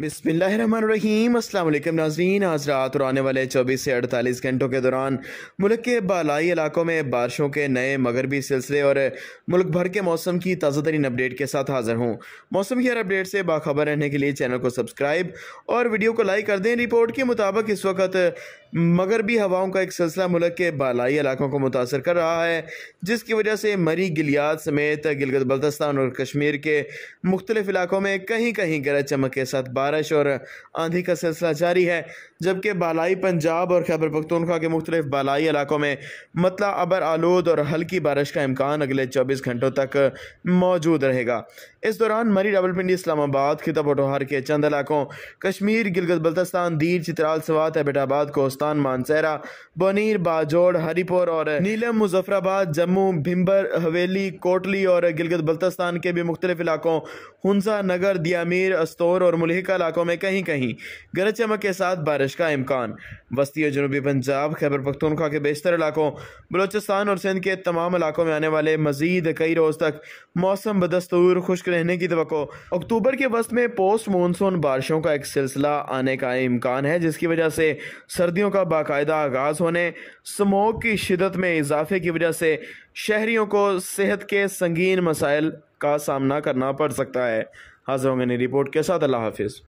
बिसमीम अल्लाम नाजरीन आज रात और आने वाले 24 से 48 घंटों के दौरान मुल्क के बालाई इलाकों में बारिशों के नए मगरबी सिलसिले और मुल्क भर के मौसम की ताज़ा तरीन अपडेट के साथ हाजिर हूँ मौसम की हर अपडेट से बाखबर रहने के लिए चैनल को सब्सक्राइब और वीडियो को लाइक कर दें रिपोर्ट के मुताबिक इस वक्त मगरबी हवाओं का एक सिलसिला मुल्क के बालाई इलाकों को मुतासर कर रहा है जिसकी वजह से मरी गिलियात समेत गिलगत बल्तस्तान और कश्मीर के मुख्तलिफ इलाकों में कहीं कहीं गरज चमक के साथ बारिश और आंधी का सिलसिला जारी है जबकि बालाई पंजाब और खैबर पख्तूनख्वा के मुख्तलिफ बालाई इलाकों में मतला अबर आलूद और हल्की बारिश का इम्कान अगले चौबीस घंटों तक मौजूद रहेगा इस दौरान मरी रावलपिंडी इस्लामाबाद खिताब और के चंद इलाकों कश्मीर गिलगत बल्तस्तान दीर चित्राल सवात एबटाबाद कोस्ट बलोचिस्तान मानसहरा बनीर बाजोड़ हरीपुर और नीलम मुजफ्फराबाद जम्मू भिम्बर हवेली कोटली और गिलगित बल्तिस्तान के भी मुख्तलिफ इलाकों हंसा नगर दियामीर अस्तौर और मुलहिका इलाकों में कहीं कहीं गरज चमक के साथ बारिश का इम्कान वस्ती और जनूबी पंजाब खैबर पख्तूनख्वा के बेशतर इलाकों बलोचिस्तान और सिंध के तमाम इलाकों में आने वाले मजीद कई रोज़ तक मौसम बदस्तूर खुश्क रहने की तो अक्टूबर के वस्त में पोस्ट मानसून बारिशों का एक सिलसिला आने का इम्कान है जिसकी वजह से सर्दियों सर्दियों का बाकायदा आगाज़ होने स्मोक की शिदत में इजाफे की वजह से शहरीों को सेहत के संगीन मसाइल का सामना करना पड़ सकता है हाजिर होंगे रिपोर्ट के साथ अल्लाह हाफिज़